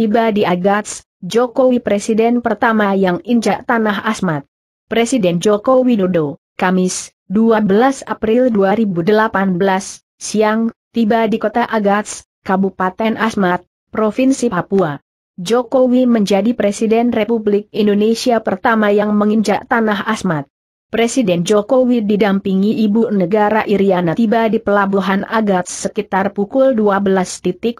Tiba di Agats, Jokowi Presiden pertama yang injak tanah asmat. Presiden Joko Widodo, Kamis, 12 April 2018, siang, tiba di kota Agats, Kabupaten Asmat, Provinsi Papua. Jokowi menjadi Presiden Republik Indonesia pertama yang menginjak tanah asmat. Presiden Jokowi didampingi Ibu Negara Iriana tiba di Pelabuhan Agat sekitar pukul 12.40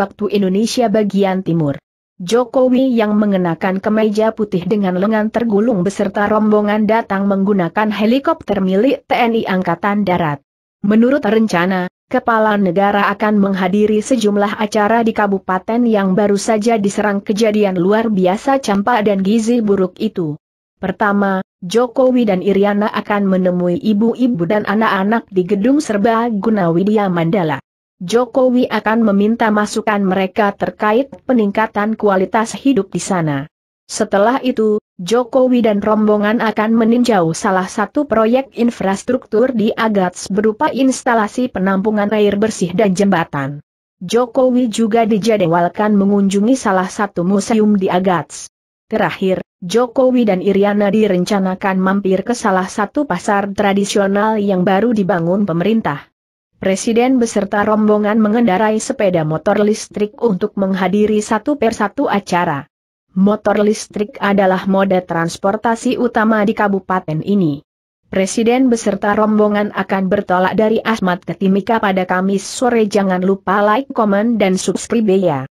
waktu Indonesia bagian timur. Jokowi yang mengenakan kemeja putih dengan lengan tergulung beserta rombongan datang menggunakan helikopter milik TNI Angkatan Darat. Menurut rencana, Kepala negara akan menghadiri sejumlah acara di kabupaten yang baru saja diserang kejadian luar biasa campak dan gizi buruk itu. Pertama, Jokowi dan Iriana akan menemui ibu-ibu dan anak-anak di gedung serba guna Widya Mandala. Jokowi akan meminta masukan mereka terkait peningkatan kualitas hidup di sana. Setelah itu, Jokowi dan rombongan akan meninjau salah satu proyek infrastruktur di Agats berupa instalasi penampungan air bersih dan jembatan. Jokowi juga dijadwalkan mengunjungi salah satu museum di Agats. Terakhir, Jokowi dan Iriana direncanakan mampir ke salah satu pasar tradisional yang baru dibangun pemerintah. Presiden beserta rombongan mengendarai sepeda motor listrik untuk menghadiri satu persatu acara. Motor listrik adalah moda transportasi utama di kabupaten ini. Presiden beserta rombongan akan bertolak dari Asmat ke Timika pada Kamis sore. Jangan lupa like, komen, dan subscribe ya.